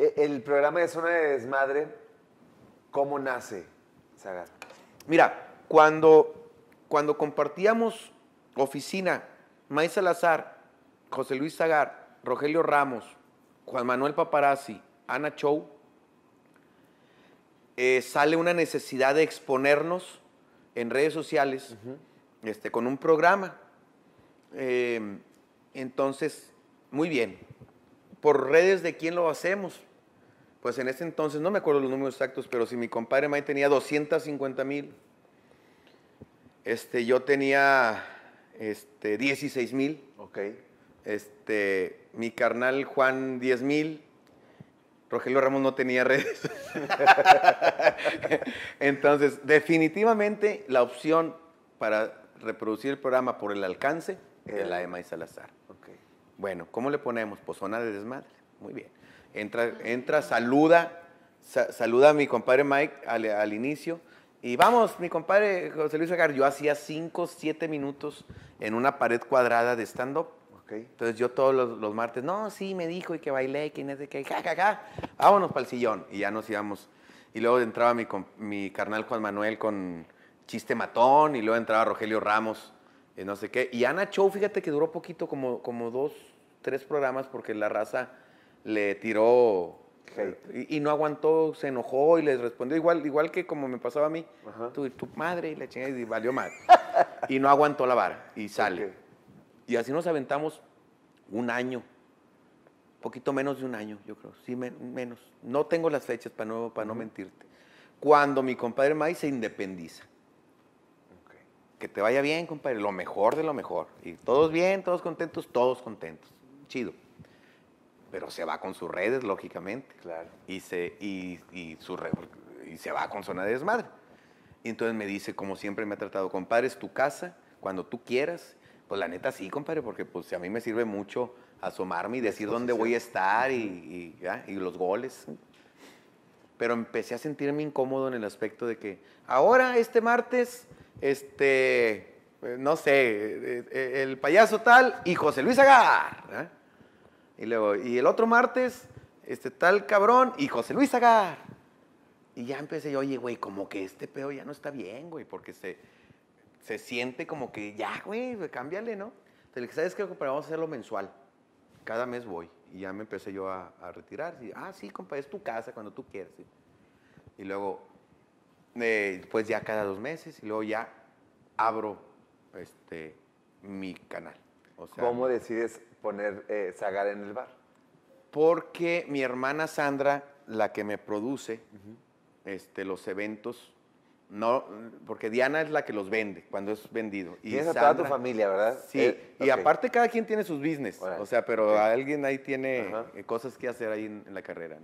E, el programa de Zona de Desmadre, ¿cómo nace, Zagar? Mira, cuando, cuando compartíamos oficina, Maíz Salazar, José Luis Zagar, Rogelio Ramos, Juan Manuel Paparazzi, Ana Chow, eh, sale una necesidad de exponernos en redes sociales este, con un programa. Eh, entonces, muy bien. Por redes de quién lo hacemos pues en ese entonces, no me acuerdo los números exactos, pero si mi compadre May tenía 250 mil, este, yo tenía este, 16 mil. Ok. Este, mi carnal Juan 10 mil. Rogelio Ramos no tenía redes. entonces, definitivamente la opción para reproducir el programa por el alcance era la EMA y Salazar. Bueno, ¿cómo le ponemos? Pues de desmadre. Muy bien. Entra, entra saluda, saluda a mi compadre Mike al, inicio. Y vamos, mi compadre José Luis Agar, yo hacía 5, 7 minutos en una pared cuadrada de stand-up. Entonces yo todos los, martes, no, sí, me dijo y que bailé y que no sé qué, ja, ja, ja, vámonos para el sillón. Y ya nos íbamos. Y luego entraba mi, mi carnal Juan Manuel con chiste matón y luego entraba Rogelio Ramos y eh, no sé qué. Y Ana Show, fíjate que duró poquito, como, como dos, tres programas, porque la raza le tiró y, no aguantó, se enojó y les respondió igual, igual que como me pasaba a mí, tu, madre y la chingada y valió mal. y no aguantó la vara y sale. Y así nos aventamos un año, poquito menos de un año, yo creo, sí, menos. No tengo las fechas para no, para no mentirte. Cuando mi compadre May se independiza. Que te vaya bien, compadre, lo mejor de lo mejor. Y todos bien, todos contentos, todos contentos. Chido pero se va con sus redes, lógicamente. Y se, y, y su y se va con zona de desmadre. Y entonces me dice, como siempre me ha tratado, compadre, es tu casa, cuando tú quieras. Pues la neta sí, compadre, porque pues a mí me sirve mucho asomarme y decir dónde voy a estar y, ¿ya? y los goles. Pero empecé a sentirme incómodo en el aspecto de que ahora, este martes, este, eh, no sé, eh, eh, el payaso tal y José Luis Agar. Y luego, y el otro martes, este tal cabrón y José Luis Agar. Y ya empecé yo, oye, güey, como que este pedo ya no está bien, güey, porque se, siente como que ya, güey, cámbiale, ¿no? Entonces dije, ¿sabes qué? Pero vamos a hacerlo mensual. Cada mes voy. Y ya me empecé yo a, retirar. Y, ah, sí, compa, es tu casa cuando tú quieras. Y luego, eh, pues ya cada dos meses. Y luego ya abro este, mi canal. ¿Cómo decides poner sagar eh, en el bar? Porque mi hermana Sandra, la que me produce este, los eventos, no, porque Diana es la que los vende cuando es vendido. Y Tienes a toda tu familia, ¿verdad? Sí, eh, y aparte cada quien tiene sus business, o sea, pero alguien ahí tiene cosas que hacer ahí en, la carrera.